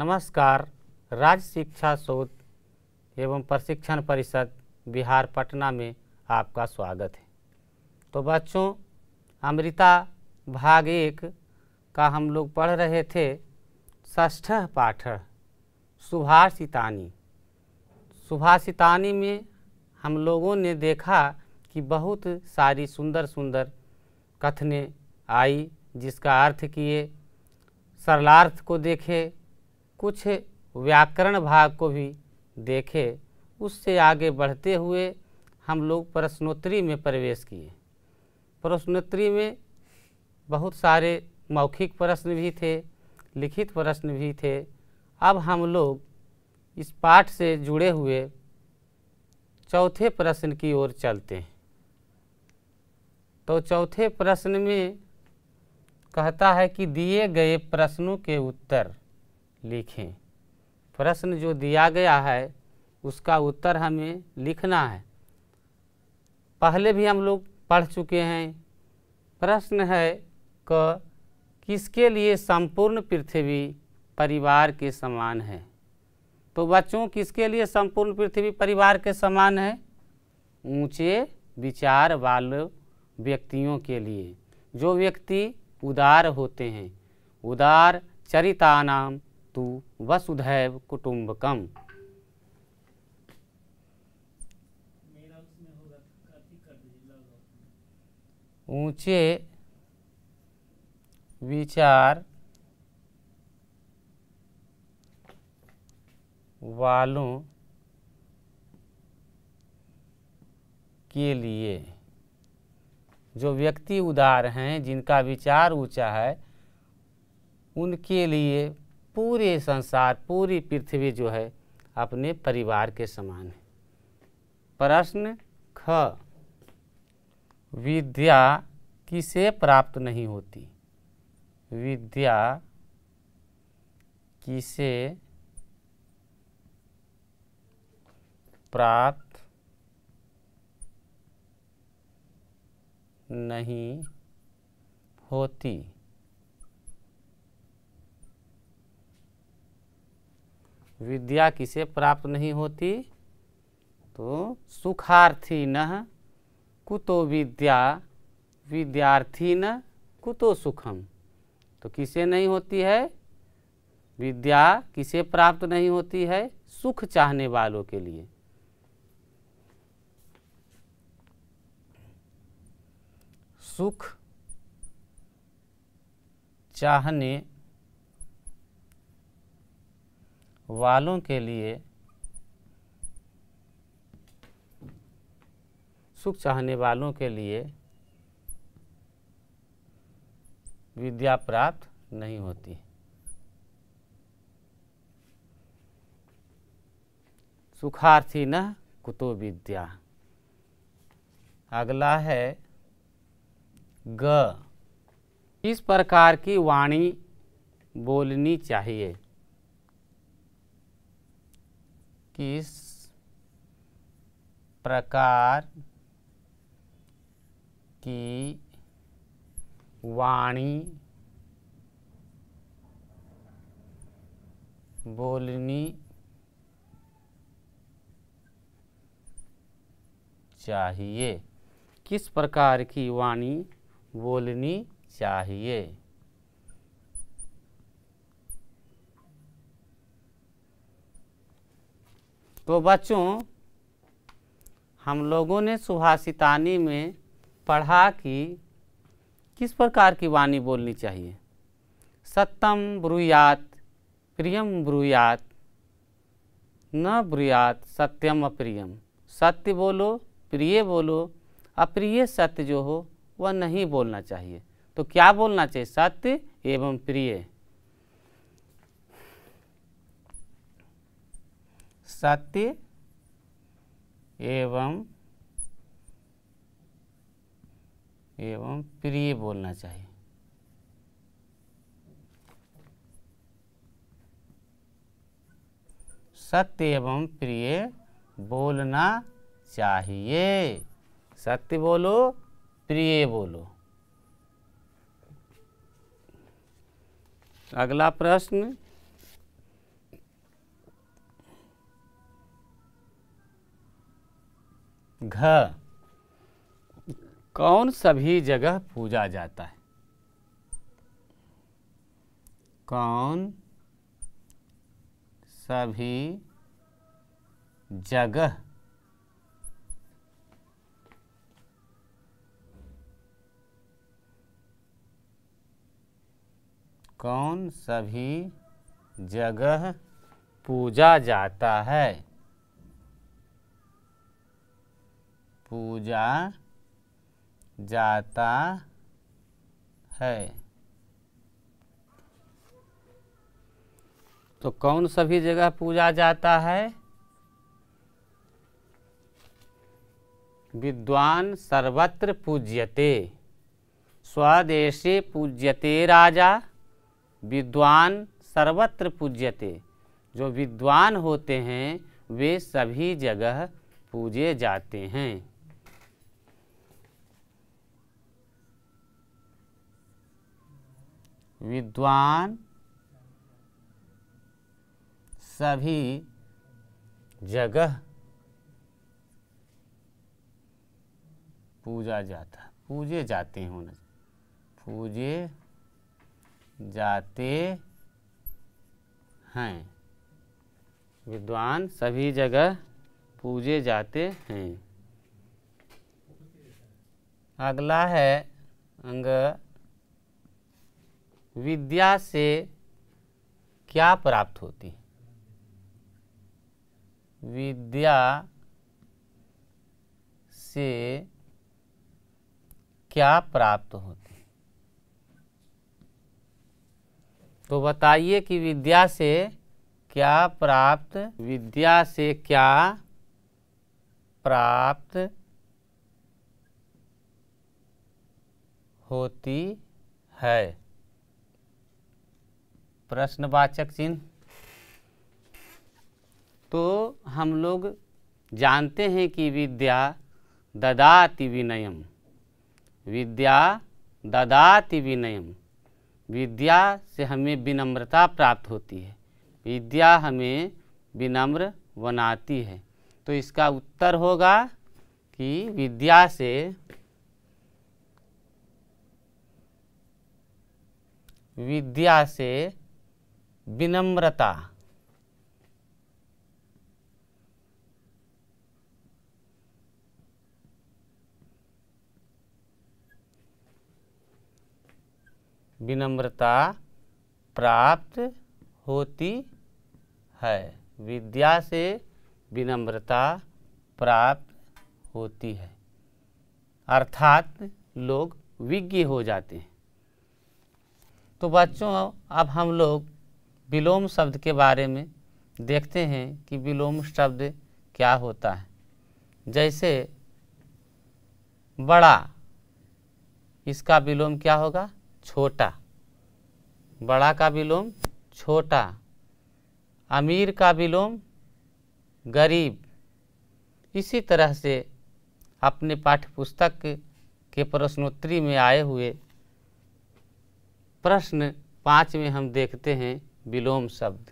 नमस्कार राज्य शिक्षा शोध एवं प्रशिक्षण परिषद बिहार पटना में आपका स्वागत है तो बच्चों अमृता भाग एक का हम लोग पढ़ रहे थे ष्ठ पाठ सुभाषितानी सुभाषितानी में हम लोगों ने देखा कि बहुत सारी सुंदर सुंदर कथने आई जिसका अर्थ किए सरलार्थ को देखे कुछ व्याकरण भाग को भी देखे उससे आगे बढ़ते हुए हम लोग प्रश्नोत्तरी में प्रवेश किए प्रश्नोत्तरी में बहुत सारे मौखिक प्रश्न भी थे लिखित प्रश्न भी थे अब हम लोग इस पाठ से जुड़े हुए चौथे प्रश्न की ओर चलते हैं तो चौथे प्रश्न में कहता है कि दिए गए प्रश्नों के उत्तर लिखें प्रश्न जो दिया गया है उसका उत्तर हमें लिखना है पहले भी हम लोग पढ़ चुके हैं प्रश्न है क किसके लिए संपूर्ण पृथ्वी परिवार के समान है तो बच्चों किसके लिए संपूर्ण पृथ्वी परिवार के समान है ऊंचे विचार वाले व्यक्तियों के लिए जो व्यक्ति उदार होते हैं उदार चरितानाम तु वसुधैव कुटुम्बकम ऊंचे विचार वालों के लिए जो व्यक्ति उदार हैं जिनका विचार ऊंचा है उनके लिए पूरे संसार पूरी पृथ्वी जो है अपने परिवार के समान है प्रश्न ख विद्या किसे प्राप्त नहीं होती विद्या किसे प्राप्त नहीं होती विद्या किसे प्राप्त नहीं होती तो सुखार्थी न कुतो विद्या विद्यार्थी न कुतो सुखम तो किसे नहीं होती है विद्या किसे प्राप्त नहीं होती है सुख चाहने वालों के लिए सुख चाहने वालों के लिए सुख चाहने वालों के लिए विद्या प्राप्त नहीं होती सुखार्थी न कुतो विद्या अगला है ग इस प्रकार की वाणी बोलनी चाहिए किस प्रकार की वाणी बोलनी चाहिए किस प्रकार की वाणी बोलनी चाहिए तो बच्चों हम लोगों ने सुभाषितानी में पढ़ा कि किस प्रकार की वाणी बोलनी चाहिए सत्यम ब्रुयात प्रियम ब्रुयात न ब्रुयात सत्यम अप्रियम सत्य बोलो प्रिय बोलो अप्रिय सत्य जो हो वह नहीं बोलना चाहिए तो क्या बोलना चाहिए सत्य एवं प्रिय सत्य एवं एवं प्रिय बोलना चाहिए सत्य एवं प्रिय बोलना चाहिए सत्य बोलो प्रिय बोलो अगला प्रश्न घ कौन सभी जगह पूजा जाता है कौन सभी जगह कौन सभी जगह पूजा जाता है पूजा जाता है तो कौन सभी जगह पूजा जाता है विद्वान सर्वत्र पूज्यते स्वदेशे पूज्यते राजा विद्वान सर्वत्र पूज्यते जो विद्वान होते हैं वे सभी जगह पूजे जाते हैं विद्वान सभी जगह पूजा जाता पूजे जाते हैं उन्हें पूजे जाते हैं विद्वान सभी जगह पूजे जाते हैं अगला है अंग विद्या से क्या प्राप्त होती है विद्या से क्या प्राप्त होती है तो बताइए कि विद्या से क्या प्राप्त विद्या से क्या प्राप्त होती है प्रश्नवाचक चिन्ह तो हम लोग जानते हैं कि विद्या ददाति विनयम विद्या ददाति विनयम विद्या से हमें विनम्रता प्राप्त होती है विद्या हमें विनम्र बनाती है तो इसका उत्तर होगा कि विद्या से विद्या से विनम्रता विनम्रता प्राप्त होती है विद्या से विनम्रता प्राप्त होती है अर्थात लोग विज्ञ हो जाते हैं तो बच्चों अब हम लोग विलोम शब्द के बारे में देखते हैं कि विलोम शब्द क्या होता है जैसे बड़ा इसका विलोम क्या होगा छोटा बड़ा का विलोम छोटा अमीर का विलोम गरीब इसी तरह से अपने पाठ्यपुस्तक के प्रश्नोत्तरी में आए हुए प्रश्न पाँच में हम देखते हैं विलोम शब्द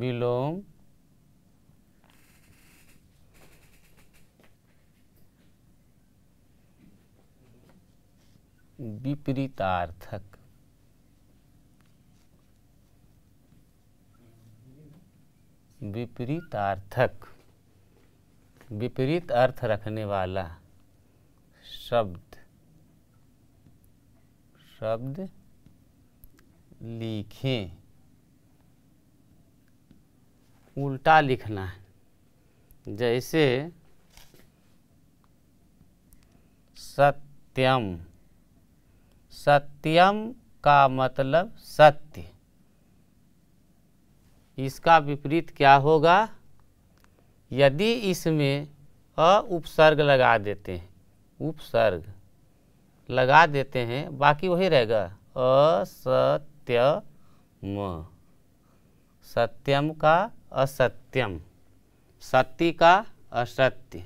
विलोम विपरीतार्थक विपरीतार्थक विपरीत अर्थ रखने वाला शब्द शब्द लिखें उल्टा लिखना है जैसे सत्यम सत्यम का मतलब सत्य इसका विपरीत क्या होगा यदि इसमें अ उपसर्ग लगा देते हैं उपसर्ग लगा देते हैं बाकी वही रहेगा म सत्यम का असत्यम सत्य का असत्य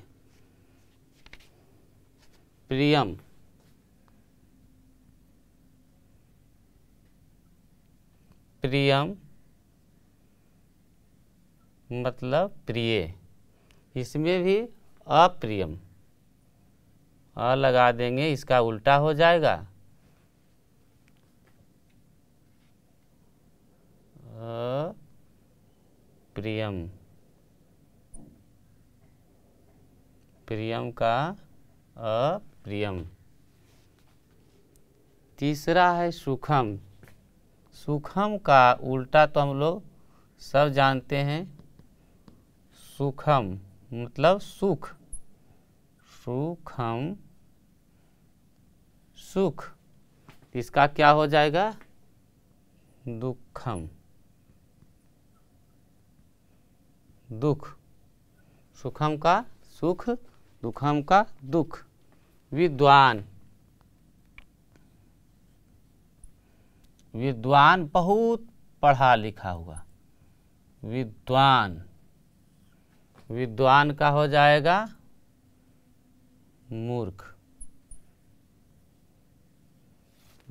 प्रियम प्रियम मतलब प्रिय इसमें भी अप्रियम अ लगा देंगे इसका उल्टा हो जाएगा प्रियम प्रियम का अप्रियम तीसरा है सुखम सुखम का उल्टा तो हम लोग सब जानते हैं सुखम मतलब सुख सुखम सुख इसका क्या हो जाएगा दुखम दुख सुखम का सुख दुखम का दुख विद्वान विद्वान बहुत पढ़ा लिखा हुआ विद्वान विद्वान का हो जाएगा मूर्ख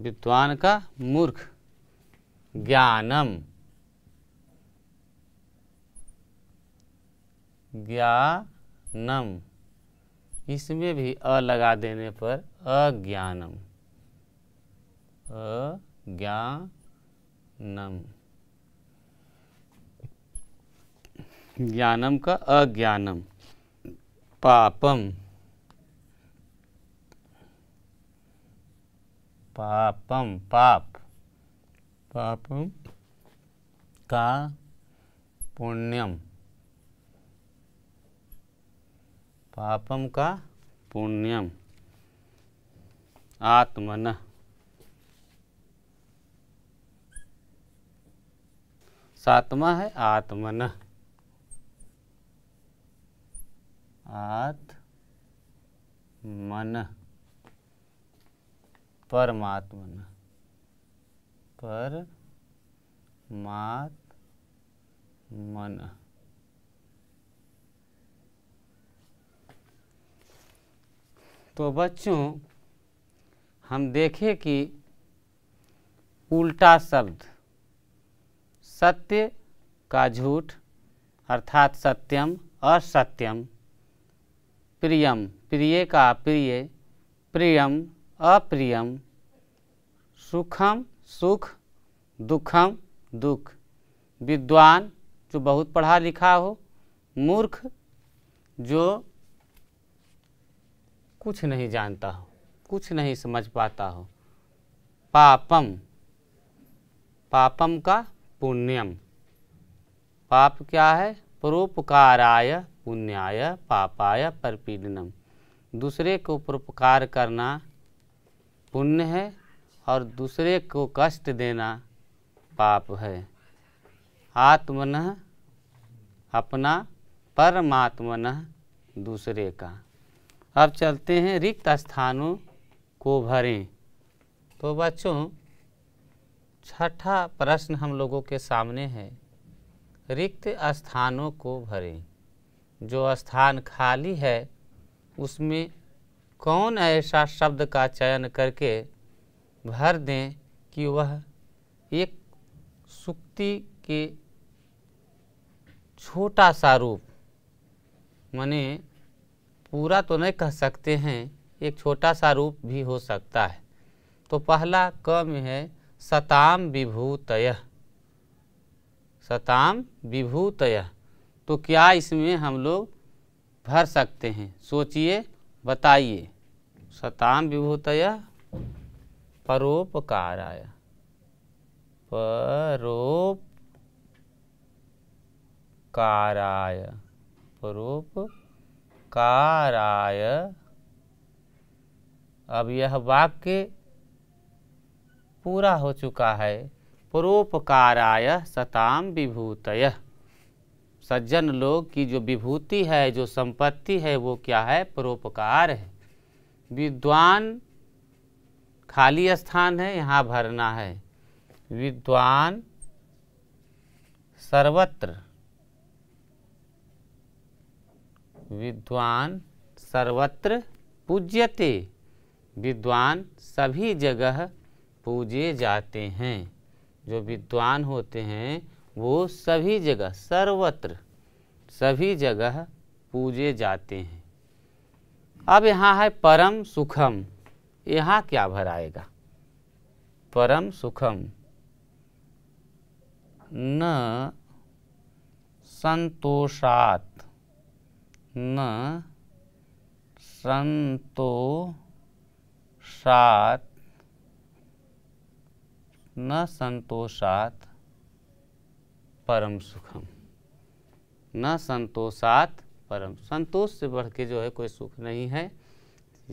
विद्वान का मूर्ख ज्ञानम ज्ञानम इसमें भी अ लगा देने पर अज्ञानम अज्ञानम ज्ञानम का अज्ञानम पापम पापम पाप पापम का पुण्यम पापम का पुण्यम आत्मन सातवा है आत्मन आत्मन परमात्मन पर मात मन तो बच्चों हम देखें कि उल्टा शब्द सत्य का झूठ अर्थात सत्यम असत्यम प्रियम प्रिय का प्रिय प्रियम अप्रियम सुखम सुख दुखम दुख विद्वान जो बहुत पढ़ा लिखा हो मूर्ख जो कुछ नहीं जानता हो कुछ नहीं समझ पाता हो पापम पापम का पुण्यम पाप क्या है परोपकाराय पुण्याय पापाय परपीडनम दूसरे को परोपकार करना पुण्य है और दूसरे को कष्ट देना पाप है आत्मन अपना परमात्मन दूसरे का अब चलते हैं रिक्त स्थानों को भरें तो बच्चों छठा प्रश्न हम लोगों के सामने है रिक्त स्थानों को भरें जो स्थान खाली है उसमें कौन ऐसा शब्द का चयन करके भर दें कि वह एक सुक्ति के छोटा सा रूप माने पूरा तो नहीं कह सकते हैं एक छोटा सा रूप भी हो सकता है तो पहला क में है सताम विभूतय सताम विभूतय तो क्या इसमें हम लोग भर सकते हैं सोचिए बताइए सताम विभूतया परोपकार आया परोपकाराय परोपकाराय अब यह वाक्य पूरा हो चुका है परोपकाराय सताम विभूतय सज्जन लोग की जो विभूति है जो संपत्ति है वो क्या है परोपकार है विद्वान खाली स्थान है यहाँ भरना है विद्वान सर्वत्र विद्वान सर्वत्र पूज्यते विद्वान सभी जगह पूजे जाते हैं जो विद्वान होते हैं वो सभी जगह सर्वत्र सभी जगह पूजे जाते हैं अब यहाँ है परम सुखम यहाँ क्या भर आएगा परम सुखम न संतोषात न सात न संतोषात परम सुखम न संतोषात परम संतोष से बढ़ के जो है कोई सुख नहीं है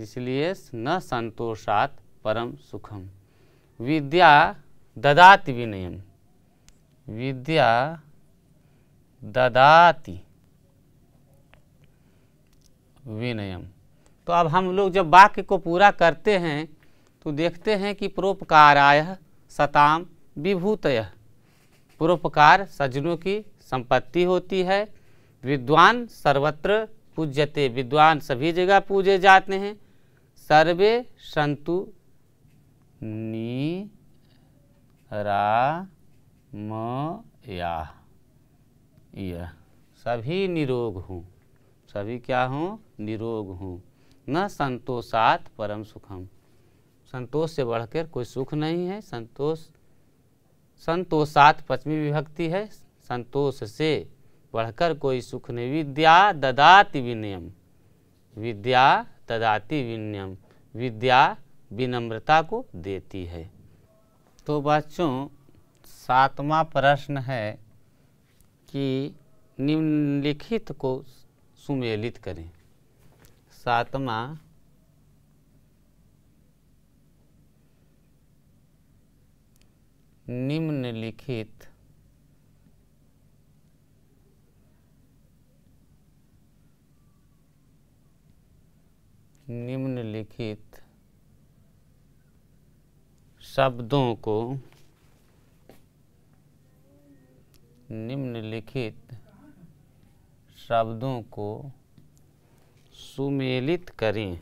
इसलिए न संतोषात परम सुखम विद्या ददाति विनयम विद्या ददाति विनयम तो अब हम लोग जब वाक्य को पूरा करते हैं तो देखते हैं कि परोपकाराय सताम विभूतयः पुरोपकार सज्जनों की संपत्ति होती है विद्वान सर्वत्र पूज्यते विद्वान सभी जगह पूजे जाते हैं सर्वे संतु नी रा म या यह सभी निरोग हूँ सभी क्या हूँ निरोग हूँ न संतोषात परम सुखम संतोष से बढ़कर कोई सुख नहीं है संतोष संतोषात पश्चिमी विभक्ति है संतोष से बढ़कर कोई सुख नहीं विद्या ददाति विनयम विद्या ददाति विनयम विद्या विनम्रता को देती है तो बच्चों सातवां प्रश्न है कि निम्नलिखित को सुमेलित करें सातवां निम्नलिखित निम्नलिखित शब्दों को निम्नलिखित शब्दों को सुमेलित करें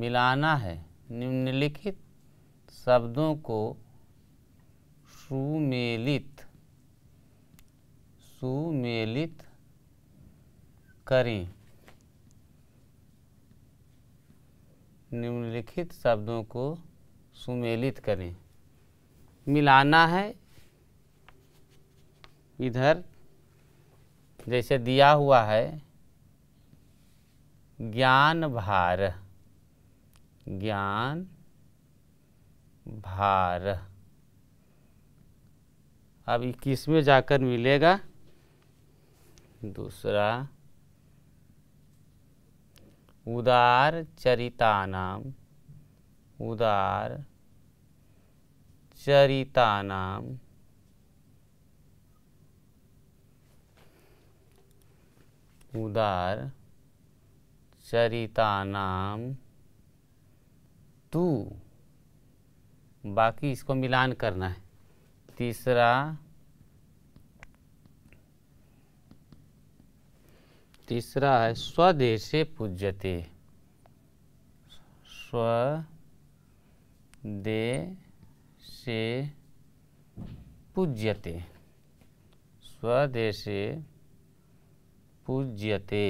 मिलाना है निम्नलिखित शब्दों को सुमेलित सुमेलित करें निम्नलिखित शब्दों को सुमेलित करें मिलाना है इधर जैसे दिया हुआ है ज्ञान भार ज्ञान भार अब इक्कीसवें जाकर मिलेगा दूसरा उदार चरितानाम उदार चरितानाम उदार चरितानाम तू बाकी इसको मिलान करना है तीसरा तीसरा है स्वदेशे पूज्यते से पूज्यते स्वदेशे पूज्यते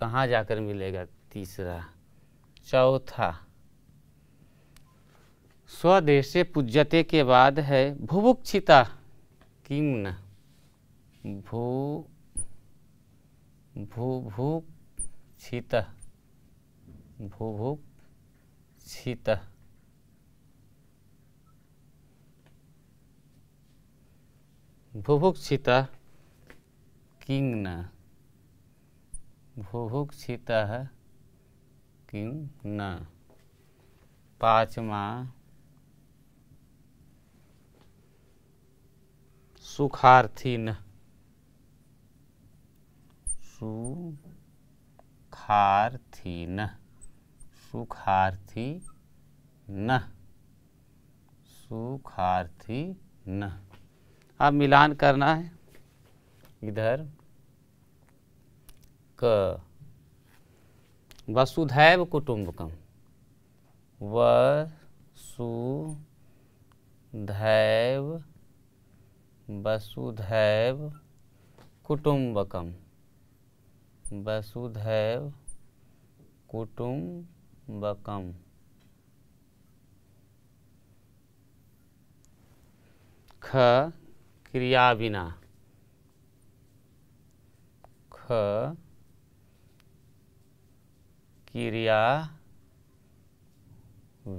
कहाँ जाकर मिलेगा तीसरा चौथा स्वदेशे पूज्यते के बाद है भुभुक्षिता न भू भूभुक्षित भूभुक्षित भुभुक्षित किंग्न भुभुक्षित न पाँचवा सुखार्थिन सुखार्थिन सुखार्थी न सुखार्थी न अब मिलान करना है इधर क वसुधैव कुटुंबकम वसुधैव वसुधैव कुटुम्बकम वसुधैव कुटुम्बकम ख क्रिया बिना ख क्रिया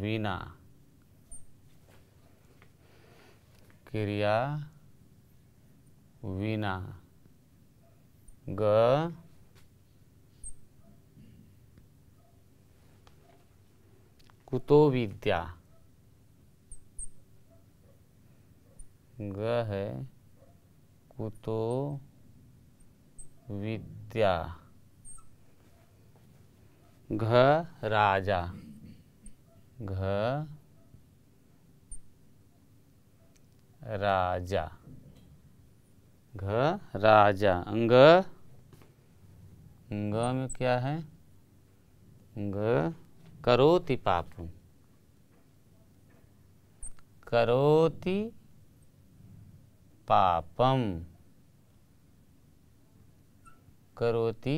बिना क्रिया वीणा ग कुतो विद्या ग है कुतो विद्या घ राजा घ राजा घ राजा अंग अंग में क्या है अंग करोति पापम करोति पापम करोति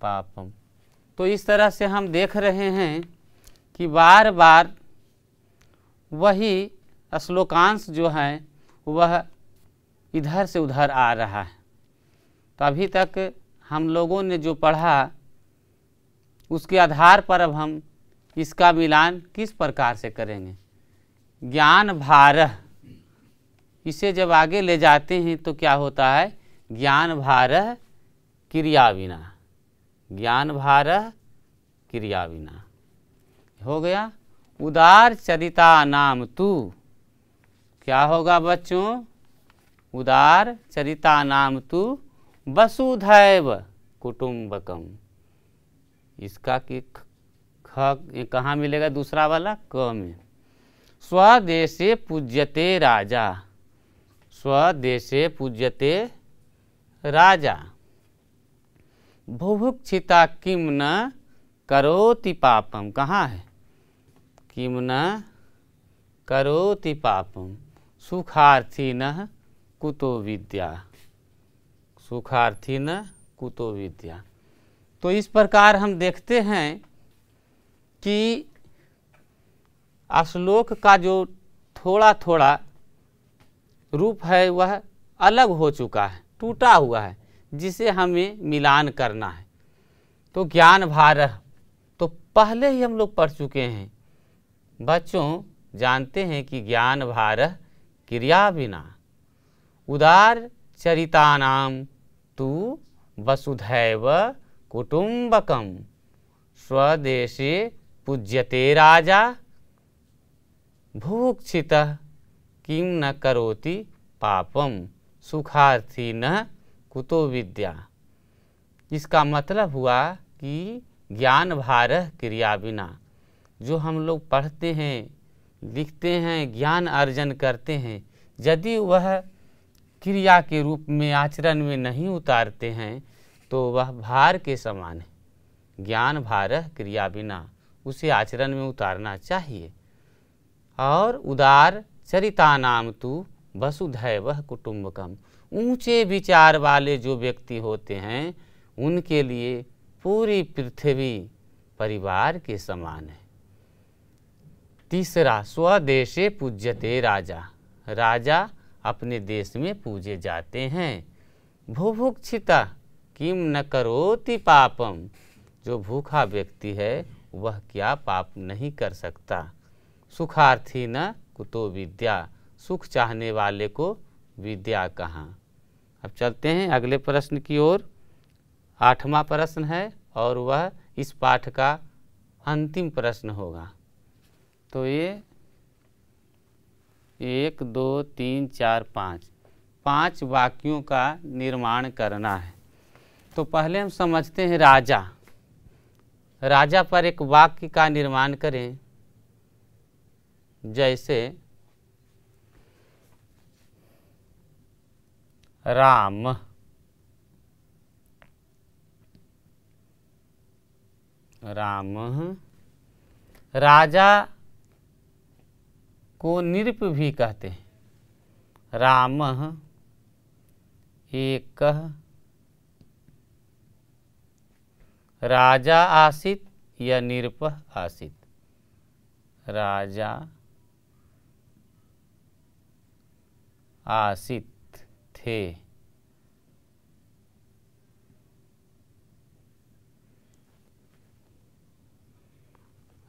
पापम तो इस तरह से हम देख रहे हैं कि बार बार वही श्लोकांश जो हैं वह इधर से उधर आ रहा है तो अभी तक हम लोगों ने जो पढ़ा उसके आधार पर अब हम इसका मिलान किस प्रकार से करेंगे ज्ञान भारह इसे जब आगे ले जाते हैं तो क्या होता है ज्ञान भारह क्रिया बिना ज्ञान भारह क्रिया बिना हो गया उदार चरिता नाम तू क्या होगा बच्चों उदार चरिता नाम तु वसुधैव कुटुम्बकम इसका कि ख कहाँ मिलेगा दूसरा वाला क में स्वदेशे पूज्यते राजा स्वदेशे पूज्यते राजा भुभुक्षिता किम न करोति पापम कहाँ है किम न करोति पापम सुखार्थी न कुतो विद्या सुखार्थी न कुतो विद्या तो इस प्रकार हम देखते हैं कि श्लोक का जो थोड़ा थोड़ा रूप है वह अलग हो चुका है टूटा हुआ है जिसे हमें मिलान करना है तो ज्ञान भारह तो पहले ही हम लोग पढ़ चुके हैं बच्चों जानते हैं कि ज्ञान भारह क्रिया बिना उदार चरितानाम तु वसुधैव कुटुम्बकम स्वदेशे पूज्यते राजा भूक्षित किम न करोति पापम सुखार्थी न कुतो विद्या इसका मतलब हुआ कि ज्ञान भारह क्रिया बिना जो हम लोग पढ़ते हैं लिखते हैं ज्ञान अर्जन करते हैं यदि वह क्रिया के रूप में आचरण में नहीं उतारते हैं तो वह भार के समान है ज्ञान भार क्रिया बिना उसे आचरण में उतारना चाहिए और उदार चरिता नाम तु वसुधैव कुटुम्बकम ऊंचे विचार वाले जो व्यक्ति होते हैं उनके लिए पूरी पृथ्वी परिवार के समान है तीसरा स्वदेशे पूज्यते राजा राजा अपने देश में पूजे जाते हैं भूभुक्षिता किम न करोति पापम जो भूखा व्यक्ति है वह क्या पाप नहीं कर सकता सुखार्थी न कुतो विद्या सुख चाहने वाले को विद्या कहाँ अब चलते हैं अगले प्रश्न की ओर आठवां प्रश्न है और वह इस पाठ का अंतिम प्रश्न होगा तो ये एक दो तीन चार पाँच पांच वाक्यों का निर्माण करना है तो पहले हम समझते हैं राजा राजा पर एक वाक्य का निर्माण करें जैसे राम राम राजा को नृप भी कहते हैं राम एक राजा आसित या निरप आसित राजा आसित थे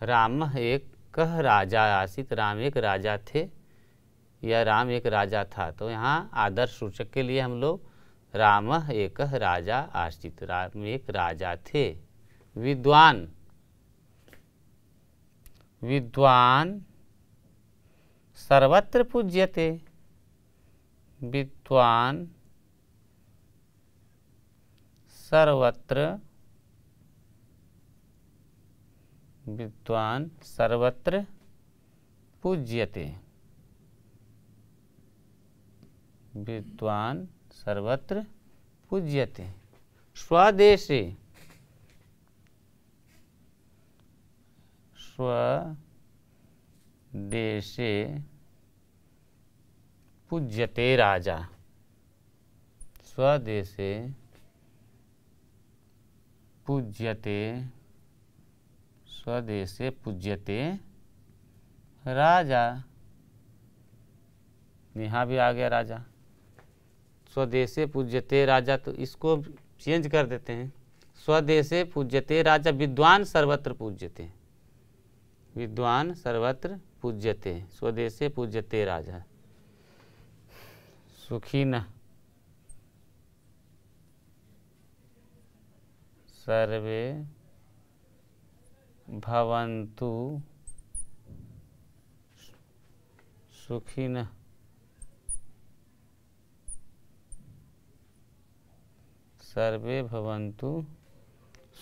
राम एक कह राजा आसित राम एक राजा थे या राम एक राजा था तो यहाँ आदर्श सूचक के लिए हम लोग राम एक राजा आसित राम एक राजा थे विद्वान विद्वान सर्वत्र पूज्यते विद्वान सर्वत्र विद्वान सर्वत्र पूज्यते विद्वान सर्वत्र पूज्यते स्वदेशे स्वदेशे पूज्यते राजा स्वदेशे पूज्यते स्वदेशे पूज्यते राजा यहाँ भी आ गया राजा स्वदेशे पूज्यते राजा तो इसको चेंज कर देते हैं स्वदेशे पूज्यते राजा विद्वान सर्वत्र पूज्यते विद्वान सर्वत्र पूज्यते स्वदेशे पूज्यते राजा सुखी न सर्वे भवन्तु सुखिनः सर्वे भवन्तु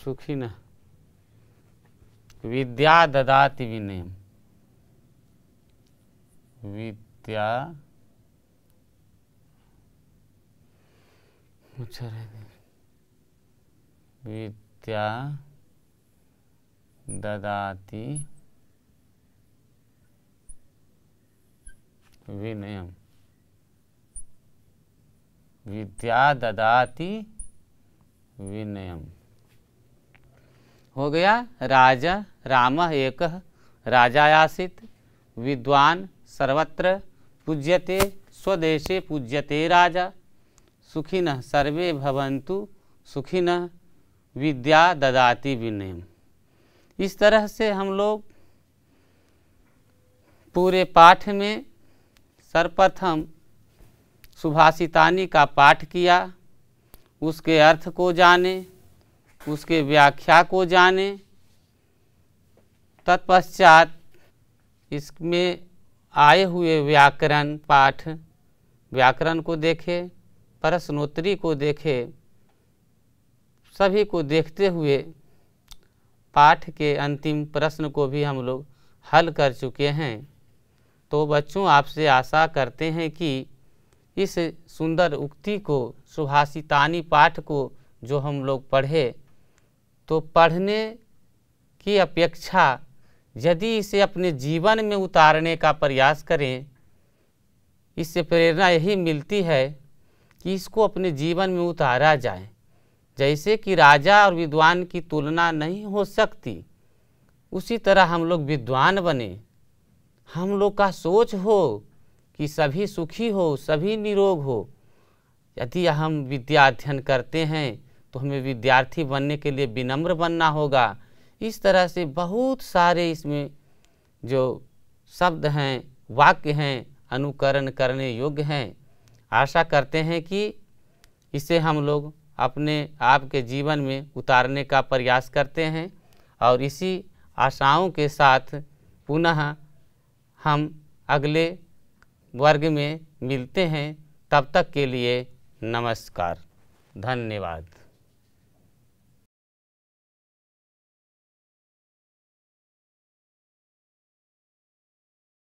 सुखिनः विद्या ददाति विनयम विद्या अच्छा रहने विद्या ददाति विनयम विद्या ददाति विनयम हो गया राजा राम एक राजा आसित विद्वान सर्वत्र पूज्यते स्वदेशे पूज्यते राजा सुखिन सर्वे भवन्तु सुखिन विद्या ददाति विनयम इस तरह से हम लोग पूरे पाठ में सर्वप्रथम सुभाषितानी का पाठ किया उसके अर्थ को जाने उसके व्याख्या को जाने तत्पश्चात इसमें आए हुए व्याकरण पाठ व्याकरण को देखे प्रश्नोत्तरी को देखे सभी को देखते हुए पाठ के अंतिम प्रश्न को भी हम लोग हल कर चुके हैं तो बच्चों आपसे आशा करते हैं कि इस सुंदर उक्ति को सुभाषितानी पाठ को जो हम लोग पढ़े तो पढ़ने की अपेक्षा यदि इसे अपने जीवन में उतारने का प्रयास करें इससे प्रेरणा यही मिलती है कि इसको अपने जीवन में उतारा जाए जैसे कि राजा और विद्वान की तुलना नहीं हो सकती उसी तरह हम लोग विद्वान बने हम लोग का सोच हो कि सभी सुखी हो सभी निरोग हो यदि हम विद्या अध्ययन करते हैं तो हमें विद्यार्थी बनने के लिए विनम्र बनना होगा इस तरह से बहुत सारे इसमें जो शब्द हैं वाक्य हैं अनुकरण करने योग्य हैं आशा करते हैं कि इसे हम लोग अपने आपके जीवन में उतारने का प्रयास करते हैं और इसी आशाओं के साथ पुनः हम अगले वर्ग में मिलते हैं तब तक के लिए नमस्कार धन्यवाद